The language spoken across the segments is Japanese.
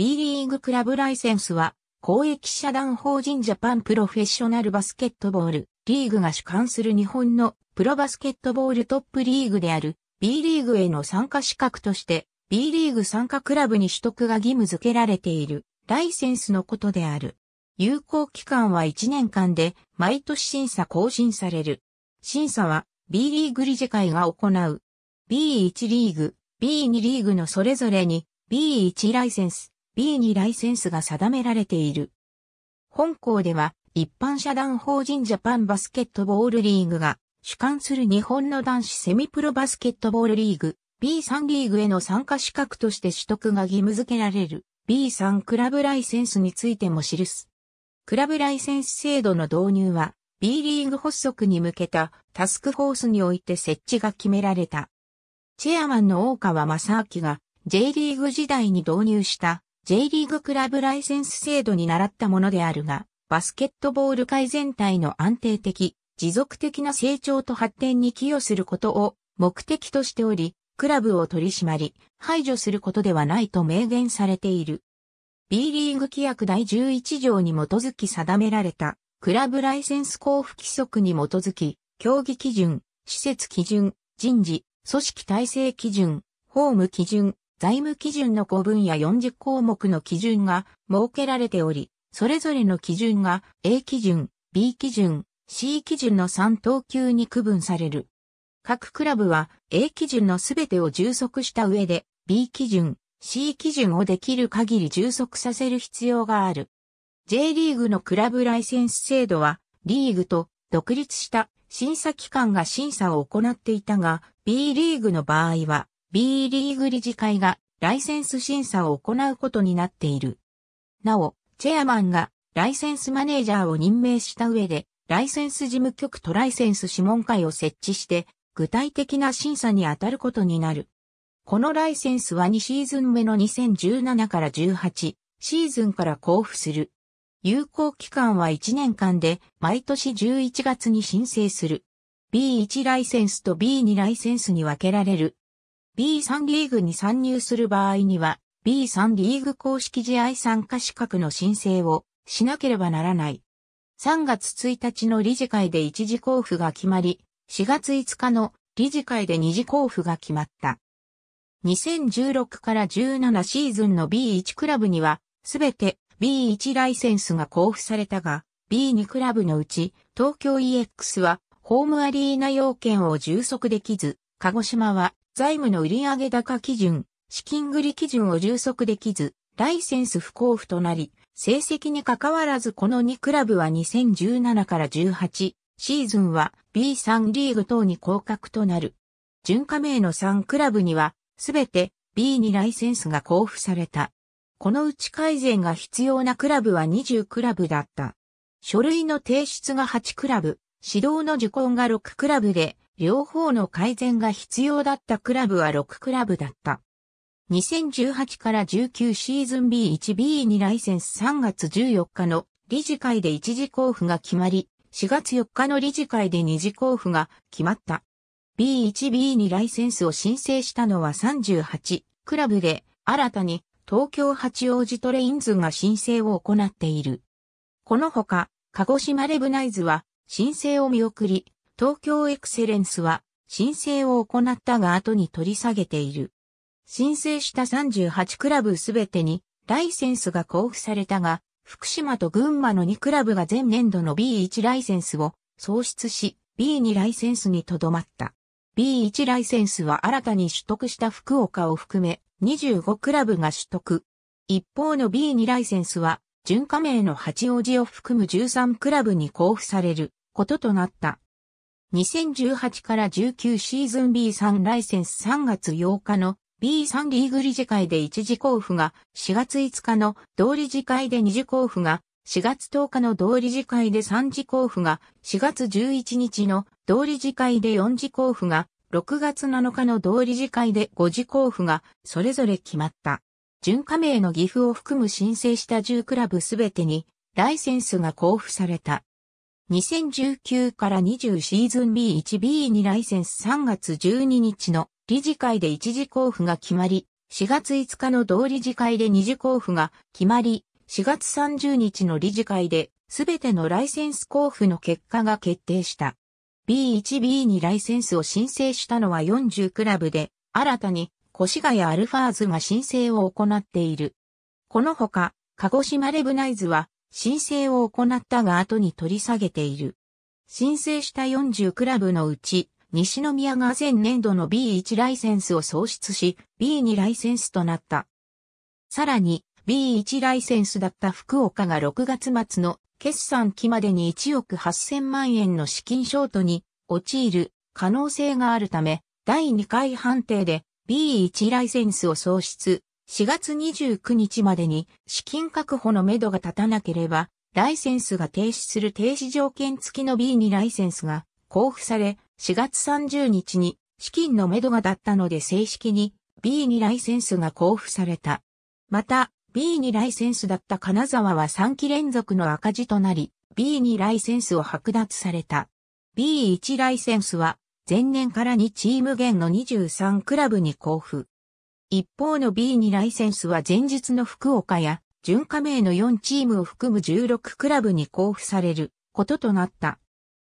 B リーグクラブライセンスは、公益社団法人ジャパンプロフェッショナルバスケットボールリーグが主管する日本のプロバスケットボールトップリーグである B リーグへの参加資格として B リーグ参加クラブに取得が義務付けられているライセンスのことである。有効期間は1年間で毎年審査更新される。審査は B リーグ理事会が行う。B1 リーグ、B2 リーグのそれぞれに B1 ライセンス、B にライセンスが定められている。本校では一般社団法人ジャパンバスケットボールリーグが主管する日本の男子セミプロバスケットボールリーグ B3 リーグへの参加資格として取得が義務付けられる B3 クラブライセンスについても記す。クラブライセンス制度の導入は B リーグ発足に向けたタスクフォースにおいて設置が決められた。チェアマンの大川正明が J リーグ時代に導入した J リーグクラブライセンス制度に倣ったものであるが、バスケットボール界全体の安定的、持続的な成長と発展に寄与することを目的としており、クラブを取り締まり、排除することではないと明言されている。B リーグ規約第11条に基づき定められた、クラブライセンス交付規則に基づき、競技基準、施設基準、人事、組織体制基準、法務基準、財務基準の5分野40項目の基準が設けられており、それぞれの基準が A 基準、B 基準、C 基準の3等級に区分される。各クラブは A 基準のすべてを充足した上で B 基準、C 基準をできる限り充足させる必要がある。J リーグのクラブライセンス制度はリーグと独立した審査機関が審査を行っていたが B リーグの場合は B リーグ理事会がライセンス審査を行うことになっている。なお、チェアマンがライセンスマネージャーを任命した上で、ライセンス事務局とライセンス諮問会を設置して、具体的な審査に当たることになる。このライセンスは2シーズン目の2017から18シーズンから交付する。有効期間は1年間で毎年11月に申請する。B1 ライセンスと B2 ライセンスに分けられる B3 リーグに参入する場合には、B3 リーグ公式試合参加資格の申請をしなければならない。3月1日の理事会で一時交付が決まり、4月5日の理事会で二次交付が決まった。2016から17シーズンの B1 クラブには、すべて B1 ライセンスが交付されたが、B2 クラブのうち、東京 EX は、ホームアリーナ要件を充足できず、鹿児島は財務の売上高基準、資金繰り基準を充足できず、ライセンス不交付となり、成績に関わらずこの2クラブは2017から18シーズンは B3 リーグ等に降格となる。順加盟の3クラブには、すべて B にライセンスが交付された。このうち改善が必要なクラブは20クラブだった。書類の提出が8クラブ、指導の受講が6クラブで、両方の改善が必要だったクラブは6クラブだった。2018から19シーズン B1B にライセンス3月14日の理事会で1次交付が決まり、4月4日の理事会で2次交付が決まった。B1B にライセンスを申請したのは38クラブで、新たに東京八王子トレインズが申請を行っている。このほか、鹿児島レブナイズは申請を見送り、東京エクセレンスは申請を行ったが後に取り下げている。申請した38クラブすべてにライセンスが交付されたが、福島と群馬の2クラブが前年度の B1 ライセンスを創出し、B2 ライセンスにとどまった。B1 ライセンスは新たに取得した福岡を含め25クラブが取得。一方の B2 ライセンスは、準加盟の八王子を含む13クラブに交付されることとなった。2018から19シーズン B3 ライセンス3月8日の B3 リーグ理事会で一次交付が4月5日の同理事会で二次交付が4月10日の同理事会で3次交付が4月11日の同理事会で4次交付が6月7日の同理事会で5次交付がそれぞれ決まった。準加盟の岐阜を含む申請した10クラブすべてにライセンスが交付された。2019から20シーズン B1B にライセンス3月12日の理事会で一次交付が決まり、4月5日の同理事会で二次交付が決まり、4月30日の理事会で、すべてのライセンス交付の結果が決定した。B1B にライセンスを申請したのは40クラブで、新たに越谷アルファーズが申請を行っている。このほか、鹿児島レブナイズは申請を行ったが後に取り下げている。申請した40クラブのうち、西宮が前年度の B1 ライセンスを創出し、B2 ライセンスとなった。さらに、B1 ライセンスだった福岡が6月末の決算期までに1億8000万円の資金ショートに陥る可能性があるため、第2回判定で B1 ライセンスを創出、4月29日までに資金確保のめどが立たなければ、ライセンスが停止する停止条件付きの B2 ライセンスが交付され、4月30日に資金のめどが立ったので正式に B2 ライセンスが交付された。また、B2 ライセンスだった金沢は3期連続の赤字となり、B2 ライセンスを剥奪された。B1 ライセンスは前年から2チーム限の23クラブに交付。一方の B にライセンスは前日の福岡や、準加盟の4チームを含む16クラブに交付されることとなった。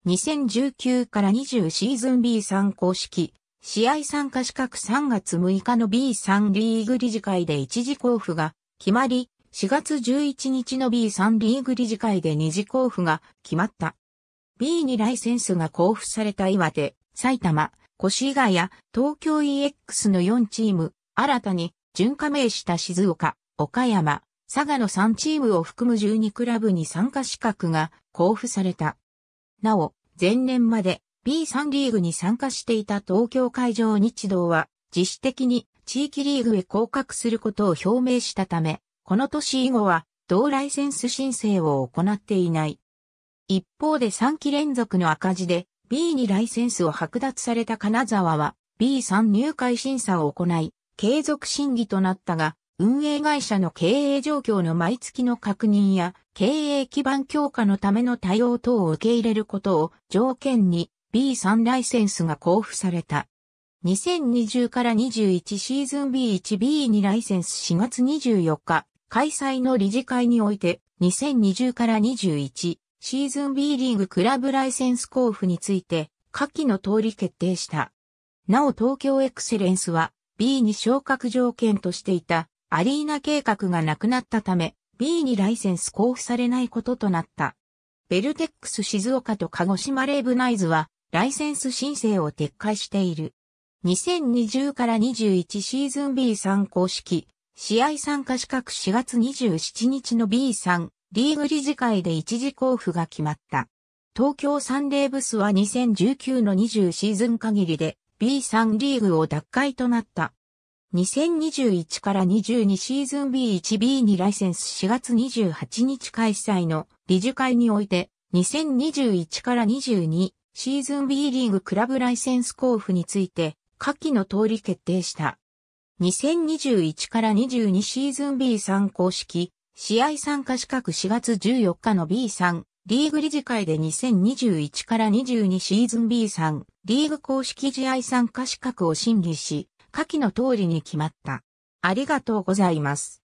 2019から20シーズン B3 公式、試合参加資格3月6日の B3 リーグ理事会で一時交付が決まり、4月11日の B3 リーグ理事会で二次交付が決まった。B にライセンスが交付された岩手、埼玉、越谷、東京 EX の4チーム、新たに準加盟した静岡、岡山、佐賀の3チームを含む12クラブに参加資格が交付された。なお、前年まで B3 リーグに参加していた東京会場日動は自主的に地域リーグへ降格することを表明したため、この年以後は同ライセンス申請を行っていない。一方で3期連続の赤字で B にライセンスを剥奪された金沢は B3 入会審査を行い、継続審議となったが、運営会社の経営状況の毎月の確認や経営基盤強化のための対応等を受け入れることを条件に B3 ライセンスが交付された。2020から21シーズン B1B2 ライセンス4月24日開催の理事会において2020から21シーズン B リーグクラブライセンス交付について下記の通り決定した。なお東京エクセレンスは B に昇格条件としていたアリーナ計画がなくなったため B にライセンス交付されないこととなった。ベルテックス静岡と鹿児島レーブナイズはライセンス申請を撤回している。2020から21シーズン B3 公式、試合参加資格4月27日の B3 リーグ理事会で一時交付が決まった。東京サンデーブスは2019の20シーズン限りで B3 リーグを奪回となった。2021から22シーズン B1B2 ライセンス4月28日開催の理事会において、2021から22シーズン B リーグクラブライセンス交付について、下記の通り決定した。2021から22シーズン B3 公式、試合参加資格4月14日の B3 リーグ理事会で2021から22シーズン B3 リーグ公式試合参加資格を審議し、下記の通りに決まった。ありがとうございます。